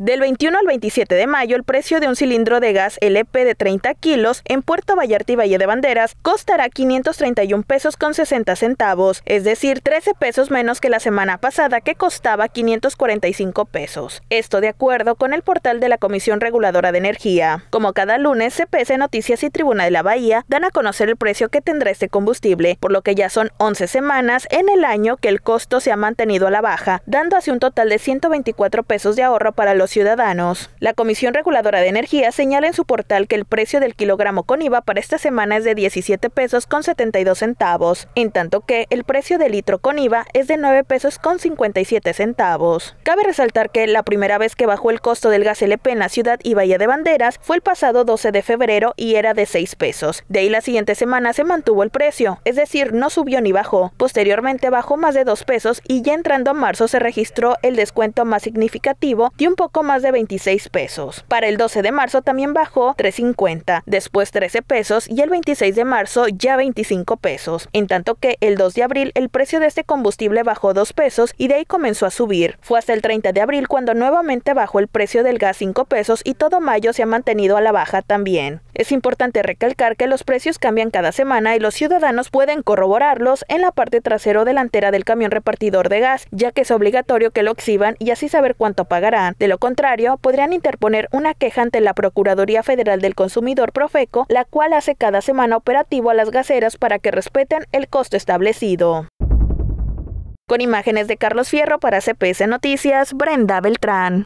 Del 21 al 27 de mayo, el precio de un cilindro de gas LP de 30 kilos en Puerto Vallarta y Valle de Banderas costará 531 pesos con 60 centavos, es decir, 13 pesos menos que la semana pasada que costaba 545 pesos. Esto de acuerdo con el portal de la Comisión Reguladora de Energía. Como cada lunes, CPS Noticias y Tribuna de la Bahía dan a conocer el precio que tendrá este combustible, por lo que ya son 11 semanas en el año que el costo se ha mantenido a la baja, dando así un total de 124 pesos de ahorro para los ciudadanos. La Comisión Reguladora de Energía señala en su portal que el precio del kilogramo con IVA para esta semana es de 17 pesos con 72 centavos, en tanto que el precio del litro con IVA es de 9 pesos con 57 centavos. Cabe resaltar que la primera vez que bajó el costo del gas LP en la ciudad y Bahía de Banderas fue el pasado 12 de febrero y era de 6 pesos. De ahí la siguiente semana se mantuvo el precio, es decir, no subió ni bajó. Posteriormente bajó más de 2 pesos y ya entrando a marzo se registró el descuento más significativo de un poco más de 26 pesos. Para el 12 de marzo también bajó 3.50, después 13 pesos y el 26 de marzo ya 25 pesos. En tanto que el 2 de abril el precio de este combustible bajó 2 pesos y de ahí comenzó a subir. Fue hasta el 30 de abril cuando nuevamente bajó el precio del gas 5 pesos y todo mayo se ha mantenido a la baja también. Es importante recalcar que los precios cambian cada semana y los ciudadanos pueden corroborarlos en la parte trasera o delantera del camión repartidor de gas, ya que es obligatorio que lo exhiban y así saber cuánto pagarán. De lo contrario, podrían interponer una queja ante la Procuraduría Federal del Consumidor Profeco, la cual hace cada semana operativo a las gaseras para que respeten el costo establecido. Con imágenes de Carlos Fierro para CPS Noticias, Brenda Beltrán.